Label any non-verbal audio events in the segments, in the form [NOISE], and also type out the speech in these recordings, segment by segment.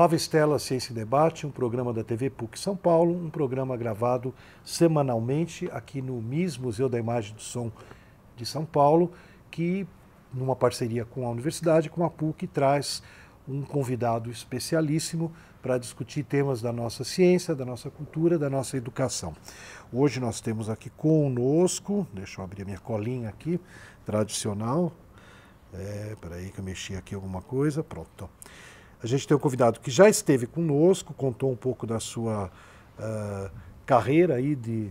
Nova Estela Ciência e Debate, um programa da TV PUC São Paulo, um programa gravado semanalmente aqui no MIS, Museu da Imagem do Som de São Paulo, que, numa parceria com a universidade, com a PUC, traz um convidado especialíssimo para discutir temas da nossa ciência, da nossa cultura, da nossa educação. Hoje nós temos aqui conosco, deixa eu abrir a minha colinha aqui, tradicional. É, peraí que eu mexi aqui alguma coisa, pronto. A gente tem um convidado que já esteve conosco, contou um pouco da sua uh, carreira aí de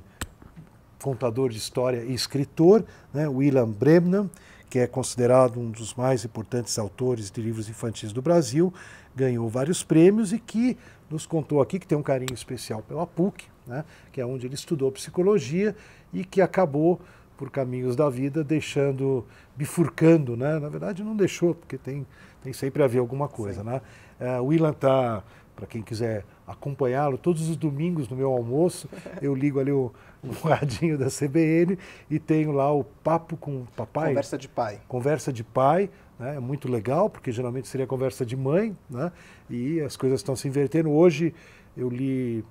contador de história e escritor, né? William Bremner, que é considerado um dos mais importantes autores de livros infantis do Brasil, ganhou vários prêmios e que nos contou aqui que tem um carinho especial pela PUC, né? que é onde ele estudou psicologia e que acabou por caminhos da vida, deixando, bifurcando, né? Na verdade, não deixou, porque tem, tem sempre a haver alguma coisa, Sim. né? É, o Ilan tá, para quem quiser acompanhá-lo, todos os domingos no meu almoço, eu ligo ali o, o radinho da CBN e tenho lá o papo com o papai. Conversa de pai. Conversa de pai, né? É muito legal, porque geralmente seria conversa de mãe, né? E as coisas estão se invertendo. Hoje eu li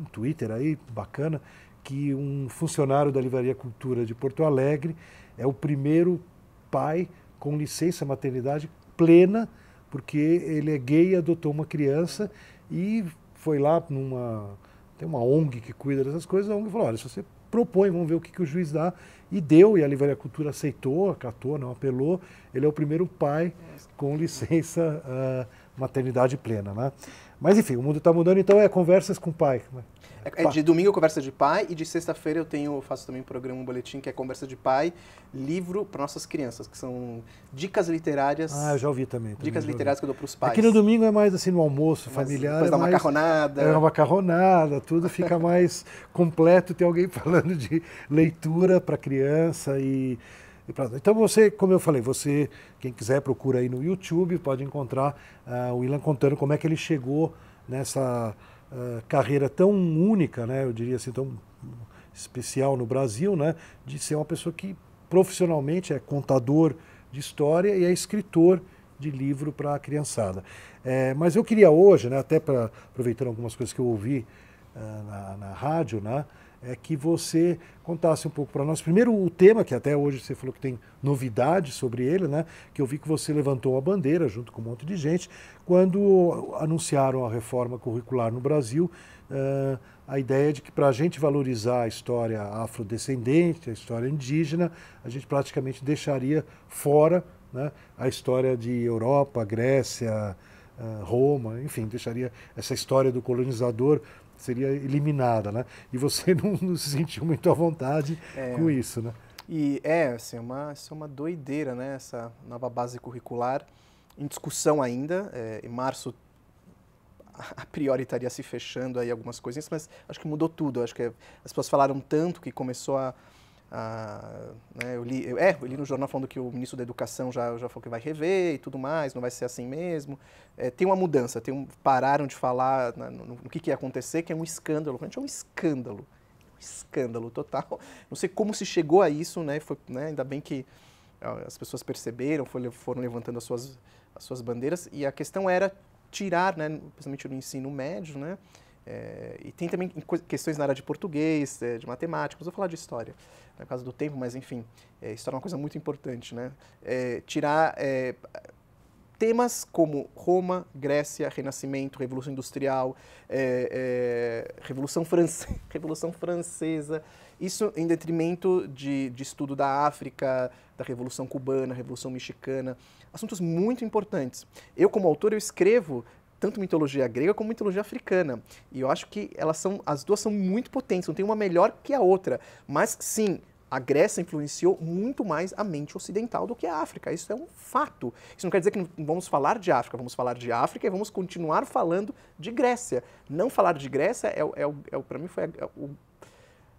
um Twitter aí bacana que um funcionário da Livraria Cultura de Porto Alegre é o primeiro pai com licença maternidade plena, porque ele é gay, adotou uma criança e foi lá numa tem uma ONG que cuida dessas coisas, a ONG falou: "Olha, se você propõe, vamos ver o que, que o juiz dá". E deu, e a Livraria Cultura aceitou, acatou, não apelou. Ele é o primeiro pai com licença uh, maternidade plena, né? Mas enfim, o mundo está mudando, então é conversas com o pai. É, de domingo conversa de pai e de sexta-feira eu tenho, faço também um programa, um boletim que é conversa de pai, livro para nossas crianças, que são dicas literárias. Ah, eu já ouvi também. também dicas literárias que eu dou para os pais. Aqui no domingo é mais assim no almoço familiar. Depois é dá uma mais, macarronada. É uma macarronada, tudo fica [LAUGHS] mais completo tem alguém [LAUGHS] falando de leitura para criança e então você, como eu falei, você, quem quiser, procura aí no YouTube, pode encontrar uh, o Ilan contando como é que ele chegou nessa eh, carreira tão única, né, eu diria assim, tão especial no Brasil, né, de ser uma pessoa que profissionalmente é contador de história e é escritor de livro para a criançada. É, mas eu queria hoje, né, até para aproveitando algumas coisas que eu ouvi uh, na, na rádio, né, é que você contasse um pouco para nós. Primeiro, o tema, que até hoje você falou que tem novidade sobre ele, né? Que eu vi que você levantou a bandeira junto com um monte de gente quando anunciaram a reforma curricular no Brasil. Uh, a ideia de que para a gente valorizar a história afrodescendente, a história indígena, a gente praticamente deixaria fora né, a história de Europa, Grécia, eh, Roma, enfim, deixaria essa história do colonizador seria eliminada, né? E você [LAUGHS] não, não se sentiu muito à vontade é, com isso, né? E é, assim, é uma, isso é uma doideira, né? Essa nova base curricular em discussão ainda. É, em março, a priori, estaria se fechando aí algumas coisinhas, mas acho que mudou tudo. Acho que as pessoas falaram tanto que começou a ah, né, eu li, eu, é, eu li no jornal falando que o ministro da Educação já, já falou que vai rever e tudo mais, não vai ser assim mesmo. É, tem uma mudança, tem um, pararam de falar na, no, no, que, que ia acontecer, que é um escândalo. Realmente é um escândalo, um escândalo total. Não sei como se chegou a isso, né? Foi, né ainda bem que as pessoas perceberam, foi, foram levantando as suas, as suas bandeiras. E a questão era tirar, né, principalmente no ensino médio, né? É, e tem também questões na área de português, é, de matemática, vou falar de história, por causa do tempo, mas enfim, é, história é uma coisa muito importante, né? É, tirar é, temas como Roma, Grécia, Renascimento, Revolução Industrial, é, Revolução, France... [LAUGHS] Revolução Francesa, isso em detrimento de, de, estudo da África, da Revolução Cubana, Revolução Mexicana, assuntos muito importantes. Eu, como autor, eu escrevo tanto mitologia grega como mitologia africana. E eu acho que elas são, as duas são muito potentes, não tem uma melhor que a outra. Mas sim, a Grécia influenciou muito mais a mente ocidental do que a África. Isso é um fato. Isso não quer dizer que não vamos falar de África, vamos falar de África e vamos continuar falando de Grécia. Não falar de Grécia é, é, é para mim foi a, é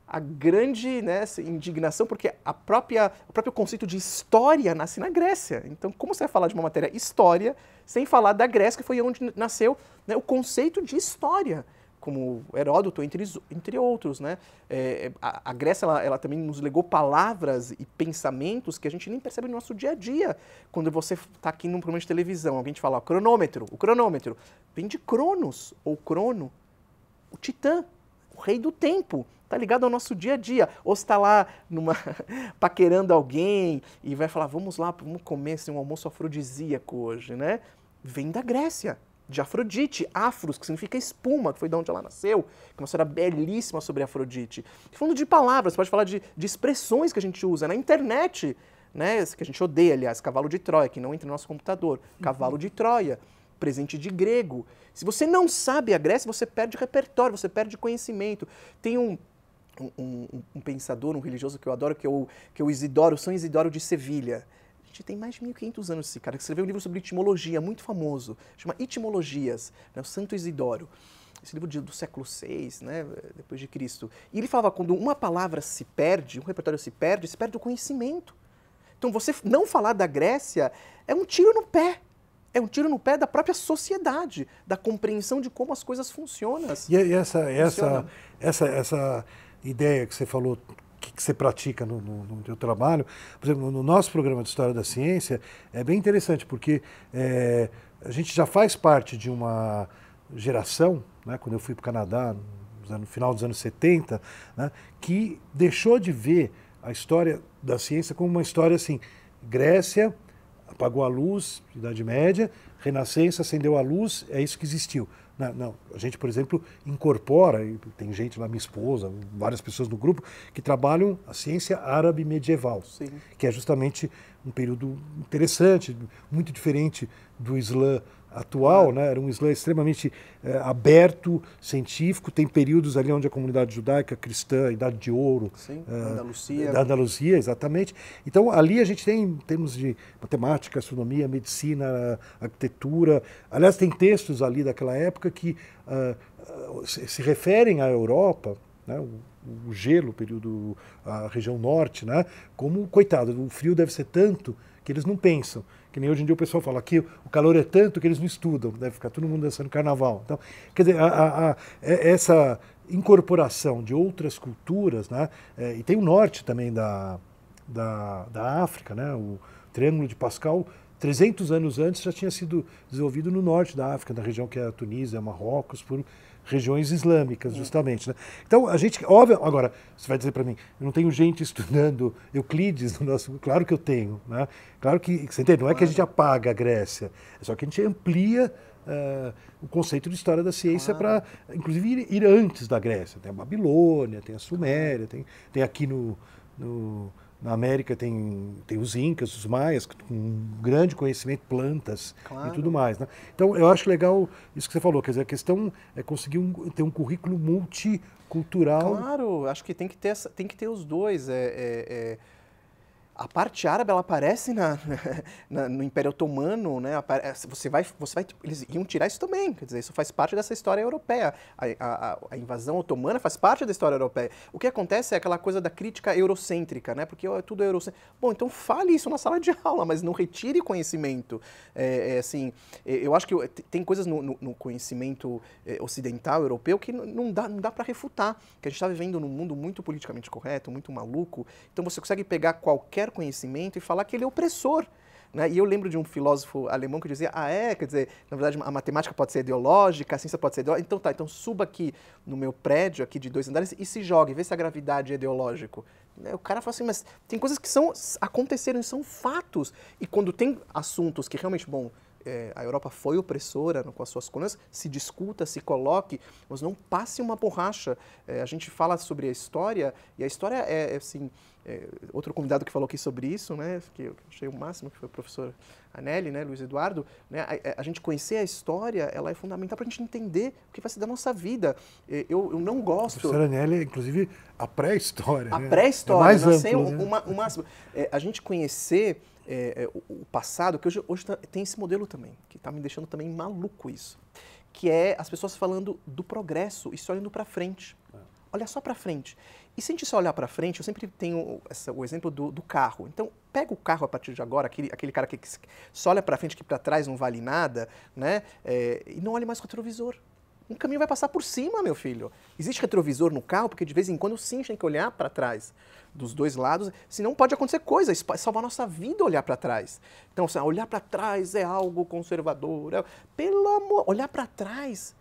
a grande né, indignação, porque a própria, o próprio conceito de história nasce na Grécia. Então, como você vai falar de uma matéria história sem falar da Grécia, que foi onde nasceu né, o conceito de história, como Heródoto, entre, entre outros. Né? É, a, a, Grécia ela, ela, também nos legou palavras e pensamentos que a gente nem percebe no nosso dia a dia. Quando você está aqui num programa de televisão, alguém te fala, o cronômetro, o cronômetro, vem de Cronos, ou Crono, o Titã, o rei do tempo tá ligado ao nosso dia a dia. Ou está lá numa [LAUGHS] paquerando alguém e vai falar, vamos lá, vamos comer assim, um almoço afrodisíaco hoje, né? vem da Grécia, de Afrodite, Afros, que significa espuma, que foi de onde ela nasceu, que é uma história belíssima sobre Afrodite. falando de palavras, pode falar de, de expressões que a gente usa na internet, né, que a gente odeia, aliás, cavalo de Troia, que não entra no nosso computador, uhum. cavalo de Troia, presente de grego. Se você não sabe a Grécia, você perde repertório, você perde conhecimento. Tem um um, um, um, pensador, um religioso que eu adoro, que é o, que é o Isidoro, São Isidoro de Sevilha gente, tem mais de 1500 anos esse cara, que escreveu um livro sobre etimologia, muito famoso, chama Etimologias, né, o Santo Isidoro. Esse livro do século VI, né, depois de Cristo. E ele falava, quando uma palavra se perde, um repertório se perde, se perde o conhecimento. Então, você não falar da Grécia é um tiro no pé é um tiro no pé da própria sociedade, da compreensão de como as coisas funcionam. E essa, essa, essa, essa ideia que você falou que, que você pratica no, no, no teu trabalho. Por exemplo, no nosso programa de História da Ciência, é bem interessante, porque é, a gente já faz parte de uma geração, né, quando eu fui para o Canadá, no final dos anos 70, né, que deixou de ver a história da ciência como uma história assim, Grécia apagou a luz, Idade Média, Renascença acendeu a luz, é isso que existiu. Não, a gente, por exemplo, incorpora, tem gente lá, minha esposa, várias pessoas no grupo, que trabalham a ciência árabe medieval, Sim. que é justamente um período interessante, muito diferente do Islã atual, né? era um Islã extremamente é, aberto, científico. Tem períodos ali onde a comunidade judaica, cristã, Idade de Ouro, Sim, é, eh, Andaluzia. da Andaluzia, exatamente. Então ali a gente tem, em termos de matemática, astronomia, medicina, arquitetura. Aliás, tem textos ali daquela época que uh, se referem à Europa, né? O, o gelo, período, a região norte, né? Como, coitado, o frio deve ser tanto que eles não pensam. Que nem hoje em dia o pessoal fala que o calor é tanto que eles não estudam, deve ficar todo mundo dançando carnaval. Então, quer dizer, a, a, a, é, essa incorporação de outras culturas, né? É, e tem o norte também da, da, da África, né? O Triângulo de Pascal 300 anos antes já tinha sido desenvolvido no norte da África, na região que é a Tunísia, Marrocos, por regiões islâmicas, é. justamente. Né? Então, a gente, óbvio, agora, você vai dizer para mim, eu não tenho gente [LAUGHS] estudando Euclides no nosso. Claro que eu tenho, né? Claro que, você entende, não é que a gente apaga a Grécia, é só que a gente amplia. Uh, o conceito de história da ciência claro. para, inclusive, ir, ir, antes da Grécia. Tem a Babilônia, tem a Suméria, tem, tem aqui no, no na América tem, tem os incas, os maias, com um grande conhecimento, plantas claro. e tudo mais. Né? Então, eu acho legal isso que você falou. Quer dizer, a questão é conseguir um, ter um currículo multicultural. Claro, acho que tem que ter, tem que ter os dois. É, é, é a parte árabe ela aparece na, [LAUGHS] na, no Império Otomano, né? É, você vai, você vai, eles iam tirar isso também, quer dizer, isso faz parte dessa história europeia. A, a, a, invasão otomana faz parte da história europeia. O que acontece é aquela coisa da crítica eurocêntrica, né? Porque é tudo eurocêntrico. Bom, então fale isso na sala de [LAUGHS] aula, mas não retire conhecimento. É, é assim, é, eu acho que tem coisas no, no, no conhecimento é, ocidental europeu que não dá, não dá para refutar, que a gente está vivendo num mundo muito politicamente correto, muito maluco. Então você consegue pegar qualquer conhecimento e falar que ele é opressor. Né? E eu lembro de um filósofo alemão que dizia, ah é, quer dizer, na verdade a matemática pode ser ideológica, a ciência pode ser ideológica, então tá, então suba aqui no meu prédio aqui de dois andares e se jogue, vê se a gravidade é ideológica. Né? O cara fala assim, mas tem coisas que são, aconteceram, são fatos. E quando tem assuntos que realmente, bom, é, a Europa foi opressora com as suas coisas, se discuta, se coloque, mas não passe uma borracha. É, a gente fala sobre a história, e a história é, é assim, é, outro convidado que falou aqui sobre isso, né, que eu achei o máximo, que foi o professor Anelli, né, Luiz Eduardo, né, a, é, a gente conhecer a história, ela é fundamental para a gente entender o que vai ser da nossa vida. É, eu, eu não gosto... O professor Anelli, é, inclusive, a pré-história. A né? pré-história, é né, né? uma, o máximo. É, a gente conhecer é, o passado, que hoje, hoje tá, tem esse modelo também, que está me deixando também maluco isso, que é as pessoas falando do progresso e só olhando para frente. É olhar só para frente. E se a gente só olhar para frente, eu sempre tenho essa, o exemplo do, do, carro. Então, pega o carro a partir de agora, aquele, aquele cara que só olha para frente, que para trás não vale nada, né? É, e não olha mais o retrovisor. Um caminho vai passar por cima, meu filho. Existe retrovisor no carro, porque de vez em quando sim, a gente tem que olhar para trás dos dois lados, senão pode acontecer coisa, salvar nossa vida olhar para trás. Então, assim, olhar para trás é algo conservador. É... Pelo amor, olhar para trás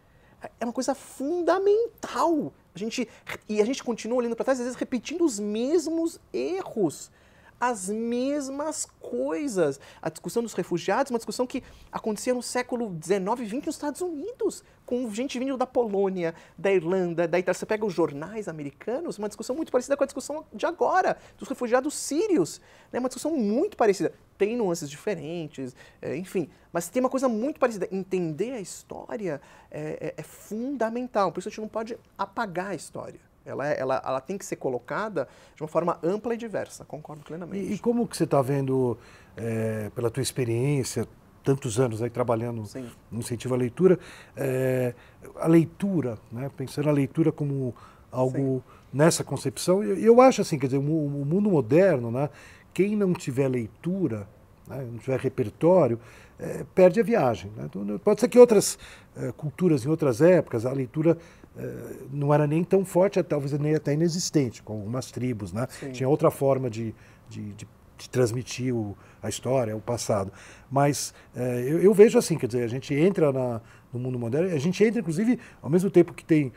é uma coisa fundamental. A gente, e a gente continua olhando para trás, às vezes repetindo os mesmos erros, as mesmas coisas. A discussão dos refugiados, uma discussão que acontecia no século XIX e XX nos Estados Unidos, com gente vindo da Polônia, da Irlanda, da Itália. Você pega os jornais americanos, uma discussão muito parecida com a discussão de agora, dos refugiados sírios. Né? Uma discussão muito parecida tem nuances diferentes, é, enfim, mas tem uma coisa muito parecida. Entender a história é, é, é fundamental, por isso a gente não pode apagar a história. Ela, é, ela, ela tem que ser colocada de uma forma ampla e diversa, concordo plenamente. E, e como que você está vendo, é, pela tua experiência, tantos anos aí trabalhando Sim. no incentivo à leitura, a leitura, né, pensando a leitura como algo Sim. nessa concepção, eu, eu acho assim, quer dizer, o, o mundo moderno, né, quem não tiver leitura, né, não tiver repertório, é, perde a viagem. Né? Então, pode ser que outras é, culturas, em outras épocas, a leitura é, não era nem tão forte, talvez nem até inexistente, com algumas tribos. Né? Tinha outra forma de, de, de, de transmitir o, a história, o passado. Mas eu, eu, vejo assim, quer dizer, a gente entra na, no mundo moderno, a gente entra, inclusive, ao mesmo tempo que tem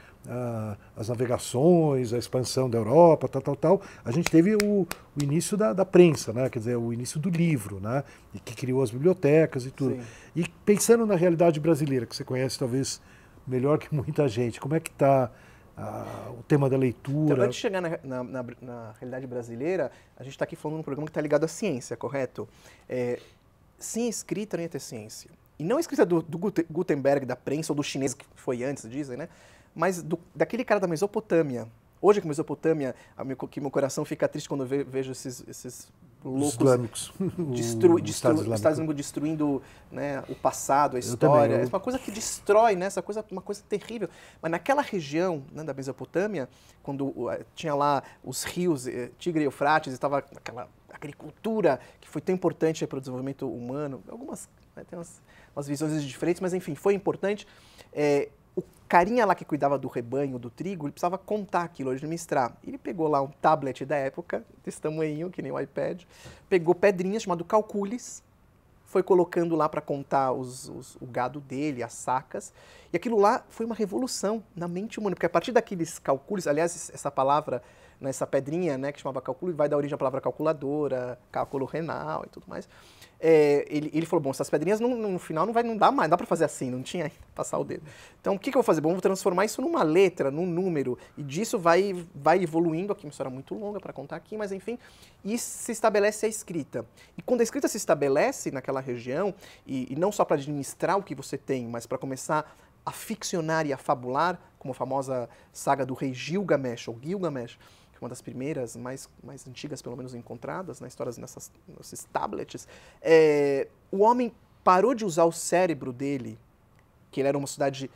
as navegações, a expansão da Europa, tal, tal, tal, a gente teve o, o início da, da, prensa, né? quer dizer, o início do livro, né? e que criou as bibliotecas e tudo. Sim. E pensando na realidade brasileira, que você conhece talvez melhor que muita gente, como é que está ah, o tema da leitura. Então, antes de chegar na, na, na, na realidade brasileira, a gente está aqui falando de um programa que está ligado à ciência, correto? É, sim, escrita não ia ter ciência. E não escrita do, do, Gutenberg, da prensa, ou do chinês, que foi antes, dizem, né? mas do, daquele cara da Mesopotâmia. Hoje que Mesopotâmia, a meu, que meu coração fica triste quando eu vejo esses, esses loucos islâmicos. [LAUGHS] Destru, destru, Estado, Estado Islâmico destruindo né, o passado, a história. também, eu... É uma coisa que destrói, né? Essa coisa, uma coisa terrível. Mas naquela região né, da Mesopotâmia, quando uh, tinha lá os rios eh, Tigre e Eufrates, estava aquela agricultura que foi tão importante para o desenvolvimento humano. Algumas né, tem umas, umas visões diferentes, mas enfim, foi importante. É, carinha lá que cuidava do rebanho, do trigo, ele precisava contar aquilo, administrar. Ele pegou lá um tablet da época, desse tamanho, que nem o um iPad, pegou pedrinhas chamado calcules, foi colocando lá para contar os, os, o gado dele, as sacas. E aquilo lá foi uma revolução na mente humana, porque a partir daqueles calcules, aliás, essa palavra nessa pedrinha, né, que chamava cálculo, e vai dar origem à palavra calculadora, cálculo renal e tudo mais. É, ele, ele falou, bom, essas pedrinhas não, no final não vai não dá mais, dá para fazer assim, não tinha ainda, passar o dedo. Então, o que, que eu vou fazer? Bom, vou transformar isso numa letra, num número, e disso vai, vai evoluindo, aqui uma história muito longa para contar aqui, mas enfim, e se estabelece a escrita. E quando a escrita se estabelece naquela região, e, e não só para administrar o que você tem, mas para começar a ficcionar e a fabular, como a famosa saga do rei Gilgamesh, ou Gilgamesh, é uma das primeiras, mais, mais antigas pelo menos encontradas na né, história nessas, nesses tablets, é, o homem parou de usar o cérebro dele, que ele era uma cidade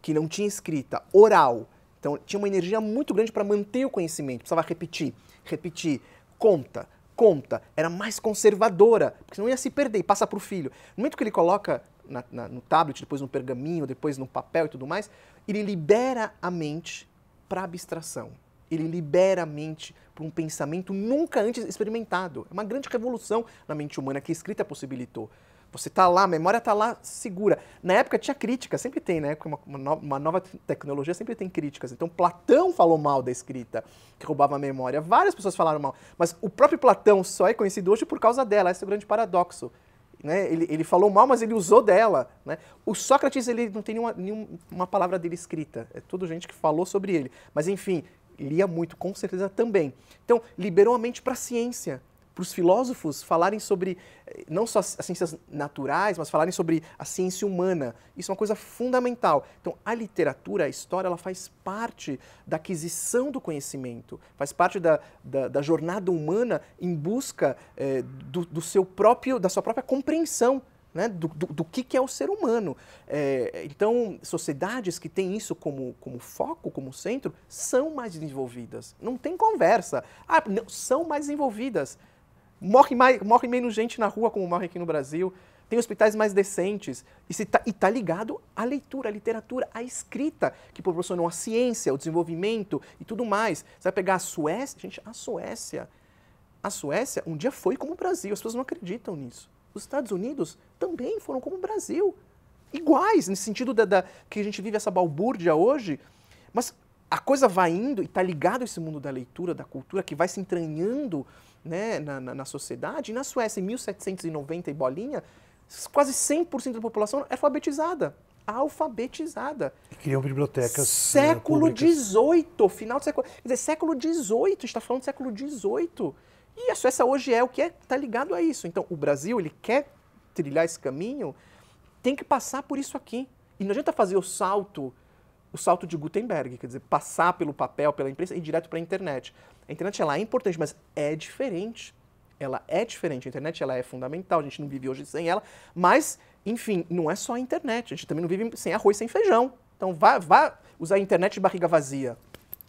que não tinha escrita, oral. Então tinha uma energia muito grande para manter o conhecimento, precisava repetir, repetir, conta, conta, era mais conservadora, porque senão ia se perder e passa para o filho. No momento que ele coloca na, na, no tablet, depois no pergaminho, depois no papel e tudo mais, ele libera a mente para abstração. Ele libera a mente para um pensamento nunca antes experimentado. É uma grande revolução na mente humana que a escrita possibilitou. Você está lá, a memória está lá segura. Na época tinha crítica, sempre tem, né? Uma, uma, nova tecnologia sempre tem críticas. Então Platão falou mal da escrita, que roubava a memória. Várias pessoas falaram mal. Mas o próprio Platão só é conhecido hoje por causa dela. Esse é o grande paradoxo. Né? Ele, ele falou mal, mas ele usou dela. Né? O Sócrates ele não tem nenhuma, nenhuma palavra dele escrita. É tudo gente que falou sobre ele. Mas enfim, lia muito, com certeza também. Então, liberou a mente para a ciência, para os filósofos falarem sobre eh, não só as ciências naturais, mas falarem sobre a ciência humana. Isso é uma coisa fundamental. Então, a literatura, a história, ela faz parte da aquisição do conhecimento, faz parte da, da, da jornada humana em busca eh, do, do seu próprio, da sua própria compreensão né, do, do, do que, que, é o ser humano. É, então, sociedades que têm isso como, como foco, como centro, são mais desenvolvidas. Não tem conversa. Ah, não, são mais desenvolvidas. Morre, mais, morre menos gente na rua, como morre aqui no Brasil. Tem hospitais mais decentes. E está tá ligado à leitura, à literatura, à escrita, que proporcionam a ciência, o desenvolvimento e tudo mais. Você vai pegar a Suécia, gente, a Suécia. A Suécia um dia foi como o Brasil, as pessoas não acreditam nisso. Os Estados Unidos também foram como o Brasil, iguais, no sentido da, da, que a gente vive essa balbúrdia hoje, mas a coisa vai indo e está ligado esse mundo da leitura, da cultura, que vai se entranhando né, na, na, na sociedade. E na Suécia, em 1790 e bolinha, quase 100% da população é alfabetizada. Alfabetizada. E criam bibliotecas. Né, século XVIII, final do século. Quer dizer, século XVIII, a gente está falando do século XVIII. E a Suécia hoje é o que é, está ligado a isso. Então, o Brasil, ele quer trilhar esse caminho, tem que passar por isso aqui. E não adianta fazer o salto, o salto de Gutenberg, quer dizer, passar pelo papel, pela imprensa e direto para a internet. A internet, ela é importante, mas é diferente. Ela é diferente. A internet, ela é fundamental, a gente não vive hoje sem ela. Mas, enfim, não é só a internet. A gente também não vive sem arroz, sem feijão. Então, vá, vá usar a internet de barriga vazia.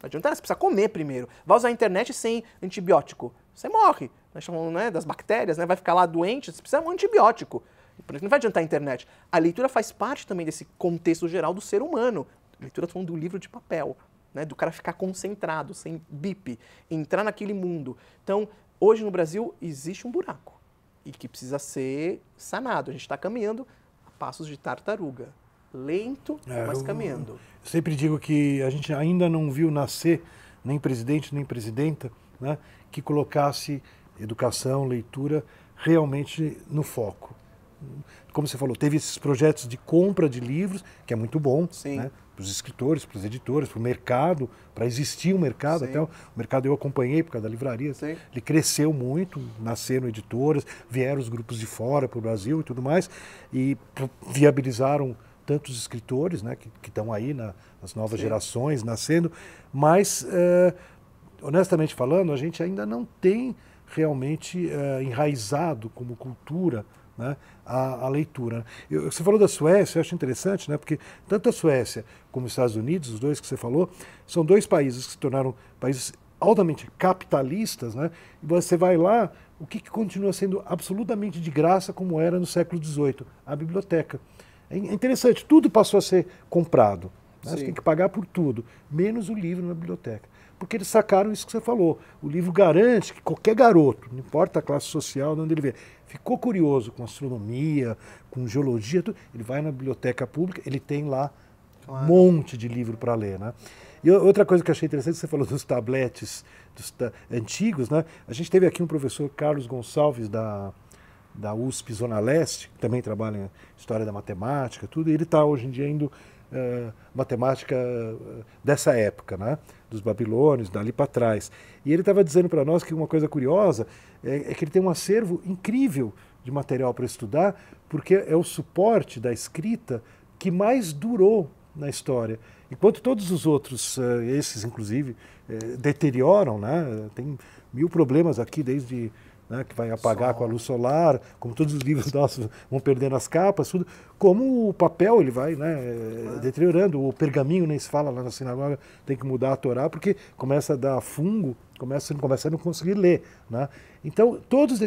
Não adianta, você precisa comer primeiro. Vai usar a internet sem antibiótico. Você morre. Nós chamamos né, das bactérias, né? vai ficar lá doente, você precisa de um antibiótico. Por isso não vai adiantar a internet. A leitura faz parte também desse contexto geral do ser humano. A leitura está falando do livro de papel, né? do cara ficar concentrado, sem bip, entrar naquele mundo. Então, hoje no Brasil existe um buraco e que precisa ser sanado. A gente está caminhando a passos de tartaruga lento, é, mas caminhando. Eu, eu sempre digo que a gente ainda não viu nascer nem presidente nem presidenta né, que colocasse educação, leitura realmente no foco. Como você falou, teve esses projetos de compra de livros, que é muito bom, né? para os escritores, para os editores, para o mercado, para existir o um mercado. Sim. Até o mercado eu acompanhei por causa da livraria. Sim. Ele cresceu muito, nasceram editoras, vieram os grupos de fora para o Brasil e tudo mais, e viabilizaram tantos escritores né, que estão aí na, nas novas Sim. gerações nascendo, mas eh, honestamente falando, a gente ainda não tem realmente eh, enraizado como cultura né, a, a, leitura. Eu, você falou da Suécia, eu acho interessante, né, porque tanto a Suécia como os Estados Unidos, os dois que você falou, são dois países que se tornaram países altamente capitalistas, né, e você vai lá, o que, que continua sendo absolutamente de graça como era no século XVIII? A biblioteca. É interessante, tudo passou a ser comprado. Né? Você tem que pagar por tudo, menos o livro na biblioteca. Porque eles sacaram isso que você falou. O livro garante que qualquer garoto, não importa a classe social, de onde ele vê, ficou curioso com astronomia, com geologia, tudo, ele vai na biblioteca pública, ele tem lá claro. um monte de livro para ler. Né? E outra coisa que eu achei interessante, você falou dos tabletes dos ta antigos, né? A gente teve aqui um professor, Carlos Gonçalves, da da USP Zona Leste, que também trabalha em história da matemática, tudo, e ele está hoje em dia indo uh, matemática eh, dessa época, né? dos babilônios, dali para trás. E ele estava dizendo para nós que uma coisa curiosa é, é, que ele tem um acervo incrível de material para estudar, porque é o suporte da escrita que mais durou na história. Enquanto todos os outros, eh, esses inclusive, deterioram, né? tem mil problemas aqui desde né, que vai apagar Sol. com a luz solar, como todos os livros [LAUGHS] nossos vão perdendo as capas, tudo, como o papel ele vai né, é. deteriorando, o pergaminho nem se fala lá na sinagoga, tem que mudar a Torá, porque começa a dar fungo, começa, não começa a não conseguir ler. Né? Então, todos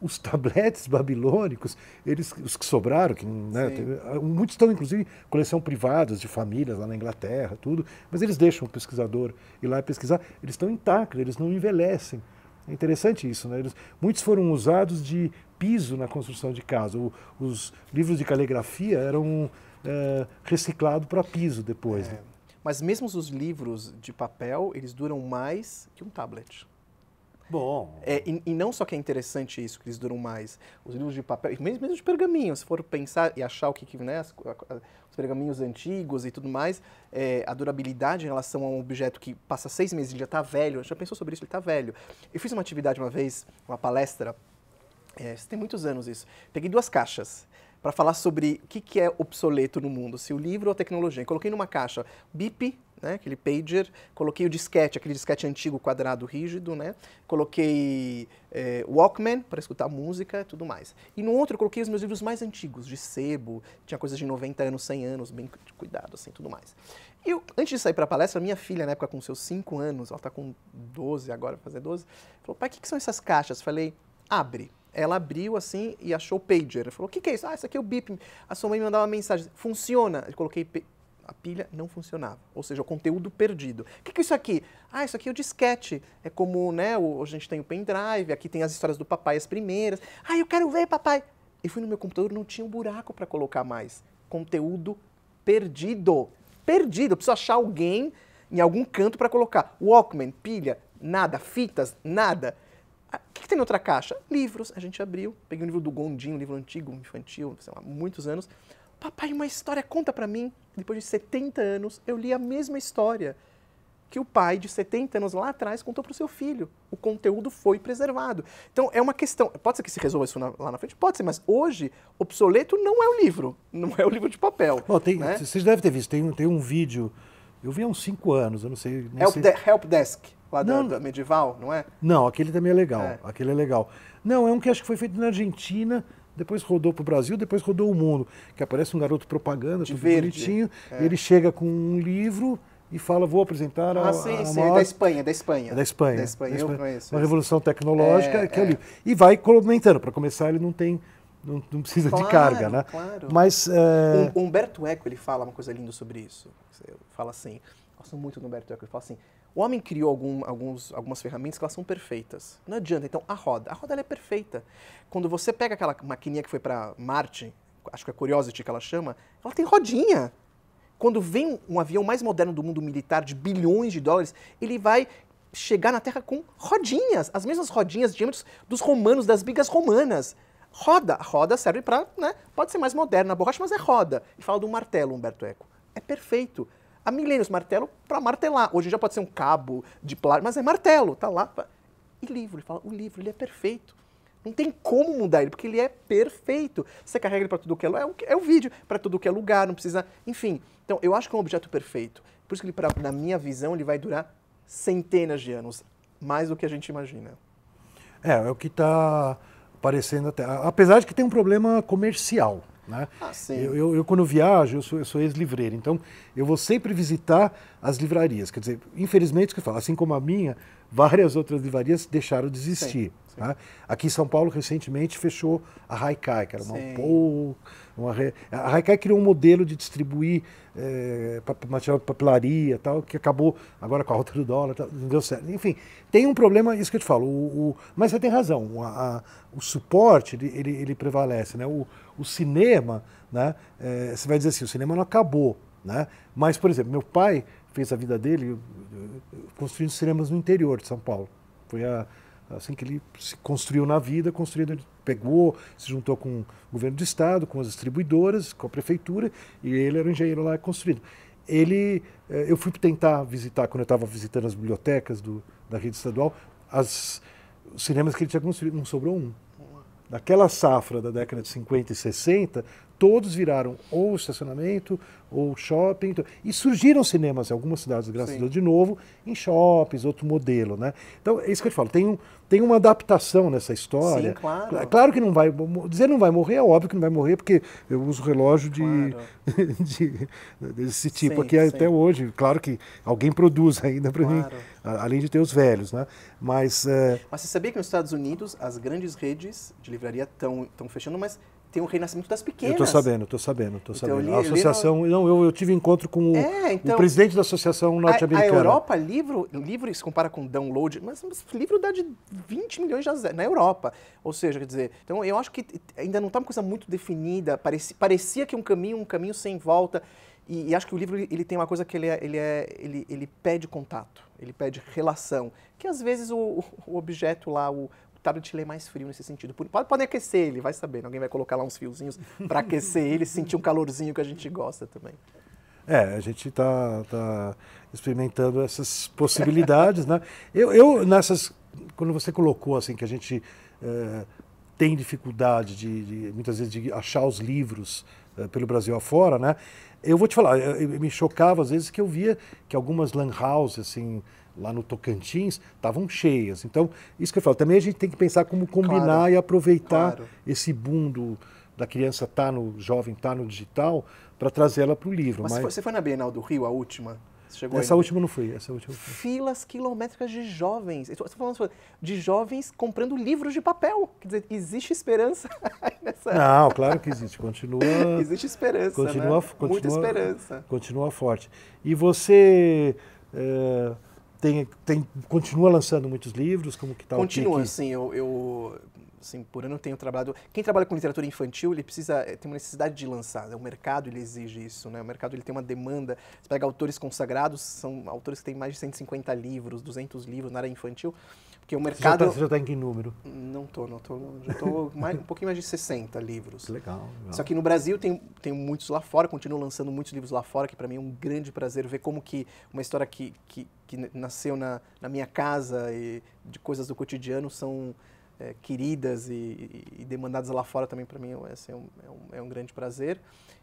Os tabletes babilônicos, eles, os que sobraram, que, né, teve, ah, muitos estão inclusive coleção privadas de famílias lá na Inglaterra, tudo, mas eles deixam o pesquisador ir lá pesquisar, eles estão intactos, eles não envelhecem. É interessante isso, né? Eles, muitos foram usados de piso na construção de casa. O, os livros de caligrafia eram é, reciclados para piso depois. É. Né? Mas mesmo os livros de papel, eles duram mais que um tablet. Bom. É, e, e, não só que é interessante isso, que eles duram mais. Os livros de papel, mesmo, mesmo de pergaminho, se for pensar e achar o que, né, as, os pergaminhos antigos e tudo mais, é, a durabilidade em relação a um objeto que passa seis meses e já está velho, já pensou sobre isso, ele está velho. Eu fiz uma atividade uma vez, uma palestra, é, tem muitos anos isso. Peguei duas caixas para falar sobre o que, que é obsoleto no mundo, se o livro ou a tecnologia. coloquei numa caixa BIP, né? Aquele pager, coloquei o disquete, aquele disquete antigo quadrado rígido, né? Coloquei é, Walkman para escutar música, tudo mais. E no outro eu coloquei os meus livros mais antigos, de sebo, tinha coisas de 90 anos, 100 anos, bem cuidado assim, tudo mais. E eu, antes de sair para a palestra, minha filha, na época com seus 5 anos, ela está com 12 agora, vai fazer 12, falou: "Pai, o que, que são essas caixas?" Falei: "Abre" ela abriu assim e achou o pager. Ela falou, o que, que é isso? Ah, isso aqui é o bip. A sua mãe me mandava uma mensagem. Funciona. Eu coloquei a pilha não funcionava, ou seja, o conteúdo perdido. O que, que é isso aqui? Ah, isso aqui é o disquete. É como, né, o, a gente tem o pendrive, aqui tem as histórias do papai, as primeiras. Ah, eu quero ver, papai. E fui no meu computador, não tinha um buraco para colocar mais. Conteúdo perdido. Perdido. Eu preciso achar alguém em algum canto para colocar. Walkman, pilha, nada. Fitas, nada. Ah, o que, que, tem na outra caixa? Livros. A gente abriu, peguei um livro do Gondim, um livro antigo, infantil, sei lá, muitos anos. Papai, uma história, conta para mim. Depois de 70 anos, eu li a mesma história que o pai de 70 anos lá atrás contou para o seu filho. O conteúdo foi preservado. Então é uma questão. Pode ser que se resolva isso na, lá na frente? Pode ser, mas hoje, obsoleto não é o livro. Não é o livro de papel. né? Vocês devem ter visto, tem, um, tem um vídeo. Eu vi há uns 5 anos, eu não sei. Help, sei. De, help Desk, lá não, da, da, medieval, não é? Não, aquele também é legal. É. Aquele é legal. Não, é um que acho que foi feito na Argentina depois rodou para o Brasil, depois rodou o mundo. Que aparece um garoto propaganda, tudo bonitinho, é. ele chega com um livro e fala, vou apresentar ah, a, sim, a, sim, maior... É da Espanha, da Espanha. É da Espanha. Da Espanha, da Espanha. Conheço, Uma revolução tecnológica, é, que é, o livro. É. E vai comentando, para começar ele não tem... Não, não precisa claro, de carga, né? Claro. Mas é... Humberto Eco ele fala uma coisa linda sobre isso. Ele fala assim, gosto muito do Humberto Eco, ele fala assim: o homem criou algum, alguns, algumas ferramentas que elas são perfeitas. Não adianta. Então, a roda. A roda é perfeita. Quando você pega aquela maquininha que foi para Marte, acho que é Curiosity que ela chama, ela tem rodinha. Quando vem um avião mais moderno do mundo militar, de bilhões de dólares, ele vai chegar na Terra com rodinhas, as mesmas rodinhas diâmetros dos romanos, das bigas romanas. Roda. A roda serve para, né, pode ser mais moderna a borracha, mas é roda. E fala do martelo, Humberto Eco. É perfeito há milênios martelo para martelar. Hoje já pode ser um cabo de plástico, mas é martelo, tá lá. E livro, ele fala, o livro, ele é perfeito. Não tem como mudar ele, porque ele é perfeito. Você carrega ele para tudo que é, é, é o vídeo, para tudo que é lugar, não precisa, enfim. Então, eu acho que é um objeto perfeito. Por isso que ele, pra, na minha visão, ele vai durar centenas de anos, mais do que a gente imagina. É, é o que está parecendo até. Apesar de que tem um problema comercial. Né? Ah, eu, eu, eu, quando viajo, eu sou, eu sou ex-livreiro, então eu vou sempre visitar as livrarias. Quer dizer, infelizmente, que falo, assim como a minha, várias outras livrarias deixaram de existir. Sim, tá? Aqui em São Paulo, recentemente, fechou a Raikai, que era uma pouco. uma A Raikai criou um modelo de distribuir é, material de papelaria tal, que acabou agora com a rota do dólar, tal, não deu certo. Enfim, tem um problema, isso que eu te falo. O, o... mas você tem razão, a, a, o suporte ele, ele, ele, prevalece. Né? O, o cinema, né? É, você vai dizer assim, o cinema não acabou né? Mas, por exemplo, meu pai fez a vida dele eh, construindo cinemas no interior de São Paulo. Foi a, assim que ele se construiu na vida, construindo, ele pegou, se juntou com o governo do estado, com as distribuidoras, com a prefeitura, e ele era um engenheiro lá construindo. Ele, eh, eu fui tentar visitar, quando eu estava visitando as bibliotecas do, da rede estadual, as, os cinemas que ele tinha construído, não sobrou um. Daquela safra da década de 50 e 60, todos viraram ou estacionamento ou shopping. Então, e surgiram cinemas em algumas cidades, graças Sim. a Deus, de novo, em shoppings, outro modelo, né? Então, é isso que eu te falo, tem, um, tem uma adaptação nessa história. Sim, claro. É claro que não vai, dizer não vai morrer é óbvio que não vai morrer, porque eu uso relógio de, claro. [LAUGHS] de desse tipo sim, aqui é sim. até hoje. Claro que alguém produz ainda para claro. mim, além de ter os velhos, né? Mas, é... mas você sabia que nos Estados Unidos as grandes redes de livraria estão fechando, mas tem um renascimento das pequenas. Eu estou sabendo, estou sabendo, estou então, sabendo. Li, a associação, li... não, eu, eu, tive encontro com o, é, então, o presidente da associação norte-americana. a, Europa, livro, livro se compara com download, mas, mas livro dá de 20 milhões de na Europa. Ou seja, quer dizer, então eu acho que ainda não está uma coisa muito definida, parecia, parecia que é um caminho, um caminho sem volta. E, e, acho que o livro ele tem uma coisa que ele, é, ele, é, ele, ele pede contato, ele pede relação, que às vezes o, o objeto lá, o, tablet mais frio nesse sentido. Pode, pode aquecer ele, vai sabendo. Alguém vai colocar lá uns fiozinhos para aquecer ele, sentir um calorzinho que a gente gosta também. É, a gente está tá experimentando essas possibilidades, né? Eu, eu, nessas, quando você colocou assim que a gente é, tem dificuldade de, de, muitas vezes de achar os livros eh, pelo Brasil afora, né? Eu vou te falar, eh, eh, me chocava às vezes que eu via que algumas lan houses, assim, lá no Tocantins, estavam cheias. Então, isso que eu falo, também a gente tem que pensar como combinar claro, e aproveitar claro. esse boom do, da criança tá no jovem, tá no digital, para trazer ela para o livro. Mas, mas, você foi na Bienal do Rio, a última? essa última não fui, essa última. Filas quilométricas de jovens. Estou falando de jovens comprando livros de papel. Quer dizer, existe esperança [LAUGHS] nessa... Não, claro que existe. Continua. [LAUGHS] existe esperança. Continua, né? continua, Muita esperança. Continua forte. E você é, tem, tem, continua lançando muitos livros? Como que está o Continua, sim. Eu, eu assim, por ano eu tenho trabalhado. Quem trabalha com literatura infantil, ele precisa eh, tem uma necessidade de lançar. Né, o mercado ele exige isso, né? O mercado ele tem uma demanda. Você pega autores consagrados, são autores que têm mais de 150 livros, 200 livros na área infantil, porque o mercado Você já está tá em que número? Não estou, não estou. já estou mais, um pouquinho mais de 60 livros. Legal, legal. Só que no Brasil tem tem muitos lá fora, continuo lançando muitos livros lá fora, que para mim é um grande prazer ver como que uma história que que, que nasceu na, na minha casa e de coisas do cotidiano são é, queridas e, e, demandadas lá fora também para mim é, assim, é, um, é, um, é, um, grande prazer.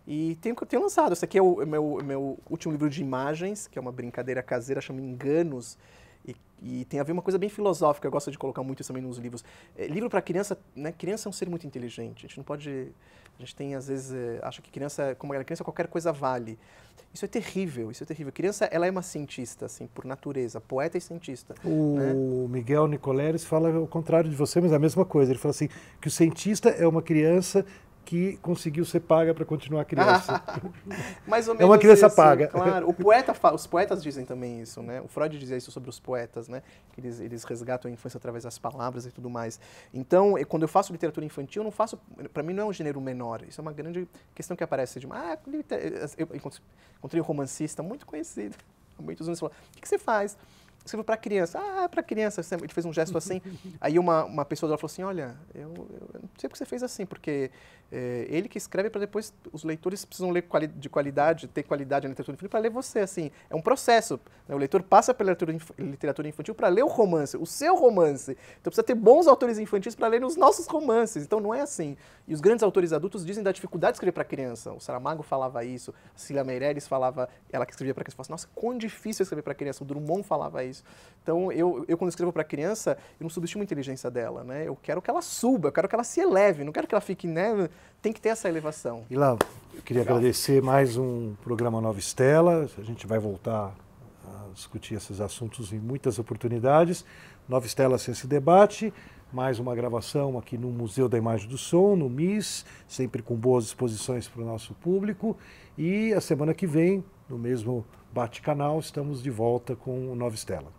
E tenho, tenho lançado, esse aqui é o é meu, é meu último livro de imagens, que é uma brincadeira caseira, chama Enganos, e, e, tem a ver uma coisa bem filosófica, eu gosto de colocar muito isso também nos livros. É, livro para criança, né? Criança é um ser muito inteligente. A gente não pode. A gente tem, às vezes, é, acha que criança, como era criança, qualquer coisa vale. Isso é terrível, isso é terrível. Criança, ela é uma cientista, assim, por natureza, poeta e cientista. O né? Miguel Nicoleres fala o contrário de você, mas é a mesma coisa. Ele fala assim: que o cientista é uma criança que conseguiu ser paga para continuar a criança. [LAUGHS] Mais ou menos é uma criança isso, paga. Claro. O poeta os poetas dizem também isso, né? O Freud dizia isso sobre os poetas, né? Que eles, eles resgatam a infância através das palavras e tudo mais. Então, quando eu faço literatura infantil, eu não faço, para mim não é um gênero menor. Isso é uma grande questão que aparece de, ah, eu encontrei um romancista muito conhecido, há muitos anos, falou: "O que, que você faz?" Escrevo para criança. Ah, é para criança. Ele fez um gesto assim. [LAUGHS] Aí uma, uma pessoa dela falou assim, olha, eu, eu não sei porque você fez assim, porque é, ele que escreve para depois os leitores precisam ler quali de qualidade, ter qualidade na literatura infantil para ler você, assim. É um processo. Né? O leitor passa pela literatura, inf literatura infantil para ler o romance, o seu romance. Então precisa ter bons autores infantis para ler os nossos romances. Então não é assim. E os grandes autores adultos dizem da dificuldade de escrever para criança. O Saramago falava isso, a Cília Meirelles falava, ela que escrevia para criança, falava assim, nossa, quão difícil é escrever para criança. O Drummond falava isso. Então, eu, eu quando escrevo para criança, eu não subestimo a inteligência dela, né? Eu quero que ela suba, eu quero que ela se eleve, não quero que ela fique, né? Tem que ter essa elevação. E lá, eu queria Legal. agradecer mais um programa Nova Estela. A gente vai voltar a discutir esses assuntos em muitas oportunidades. Nova Estela sem esse Debate, mais uma gravação aqui no Museu da Imagem do Som, no MIS, sempre com boas exposições para o nosso público. E a semana que vem, no mesmo Bate Canal, estamos de volta com o Nova Estela.